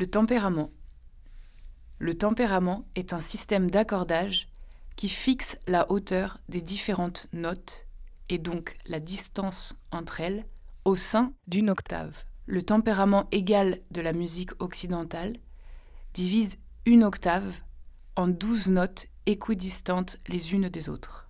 Le tempérament. Le tempérament est un système d'accordage qui fixe la hauteur des différentes notes et donc la distance entre elles au sein d'une octave. Le tempérament égal de la musique occidentale divise une octave en douze notes équidistantes les unes des autres.